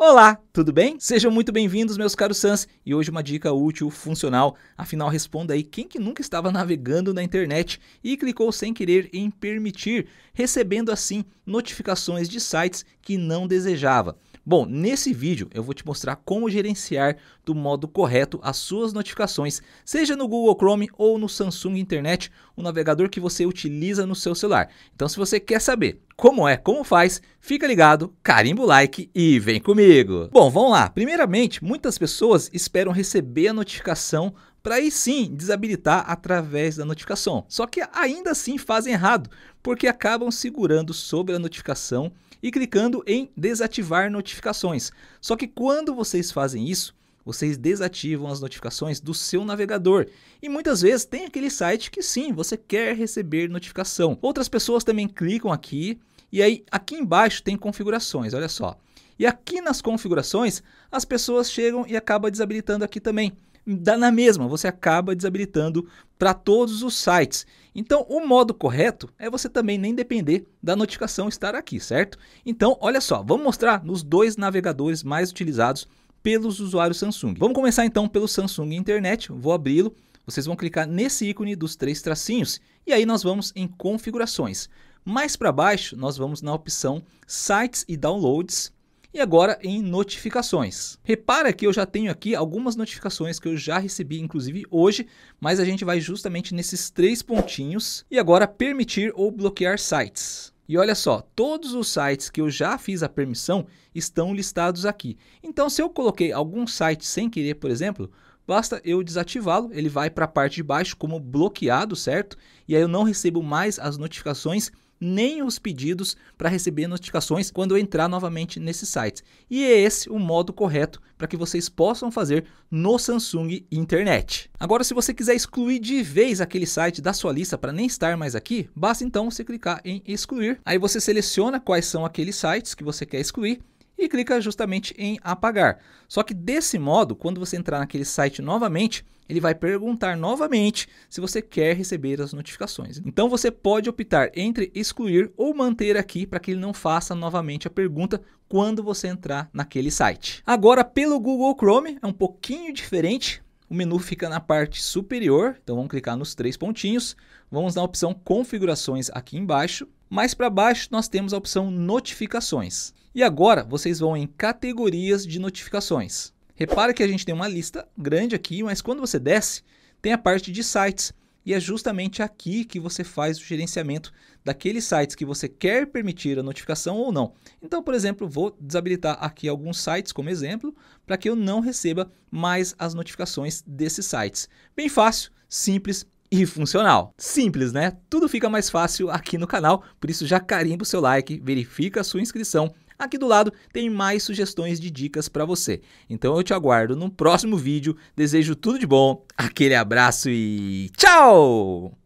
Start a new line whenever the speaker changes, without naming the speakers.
Olá, tudo bem? Sejam muito bem-vindos, meus caros Sans, e hoje uma dica útil, funcional. Afinal, responda aí quem que nunca estava navegando na internet e clicou sem querer em permitir, recebendo assim notificações de sites que não desejava. Bom, nesse vídeo eu vou te mostrar como gerenciar do modo correto as suas notificações, seja no Google Chrome ou no Samsung Internet, o navegador que você utiliza no seu celular. Então se você quer saber como é, como faz, fica ligado, carimba o like e vem comigo. Bom, vamos lá. Primeiramente, muitas pessoas esperam receber a notificação para aí sim desabilitar através da notificação. Só que ainda assim fazem errado, porque acabam segurando sobre a notificação e clicando em desativar notificações. Só que quando vocês fazem isso, vocês desativam as notificações do seu navegador. E muitas vezes tem aquele site que sim, você quer receber notificação. Outras pessoas também clicam aqui e aí aqui embaixo tem configurações, olha só. E aqui nas configurações, as pessoas chegam e acabam desabilitando aqui também dá na mesma, você acaba desabilitando para todos os sites. Então, o modo correto é você também nem depender da notificação estar aqui, certo? Então, olha só, vamos mostrar nos dois navegadores mais utilizados pelos usuários Samsung. Vamos começar então pelo Samsung Internet, vou abri-lo. Vocês vão clicar nesse ícone dos três tracinhos e aí nós vamos em configurações. Mais para baixo, nós vamos na opção sites e downloads e agora em notificações. Repara que eu já tenho aqui algumas notificações que eu já recebi, inclusive hoje, mas a gente vai justamente nesses três pontinhos. E agora permitir ou bloquear sites. E olha só, todos os sites que eu já fiz a permissão estão listados aqui. Então, se eu coloquei algum site sem querer, por exemplo, basta eu desativá-lo, ele vai para a parte de baixo como bloqueado, certo? E aí eu não recebo mais as notificações nem os pedidos para receber notificações quando eu entrar novamente nesses sites. E é esse o modo correto para que vocês possam fazer no Samsung Internet. Agora, se você quiser excluir de vez aquele site da sua lista para nem estar mais aqui, basta então você clicar em excluir. Aí você seleciona quais são aqueles sites que você quer excluir e clica justamente em apagar. Só que desse modo, quando você entrar naquele site novamente, ele vai perguntar novamente se você quer receber as notificações. Então você pode optar entre excluir ou manter aqui para que ele não faça novamente a pergunta quando você entrar naquele site. Agora pelo Google Chrome é um pouquinho diferente, o menu fica na parte superior, então vamos clicar nos três pontinhos. Vamos na opção configurações aqui embaixo. Mais para baixo nós temos a opção notificações. E agora vocês vão em categorias de notificações. Repara que a gente tem uma lista grande aqui, mas quando você desce, tem a parte de sites. E é justamente aqui que você faz o gerenciamento daqueles sites que você quer permitir a notificação ou não. Então, por exemplo, vou desabilitar aqui alguns sites como exemplo, para que eu não receba mais as notificações desses sites. Bem fácil, simples e funcional. Simples, né? Tudo fica mais fácil aqui no canal, por isso já carimba o seu like, verifica a sua inscrição Aqui do lado tem mais sugestões de dicas para você. Então eu te aguardo no próximo vídeo. Desejo tudo de bom, aquele abraço e tchau!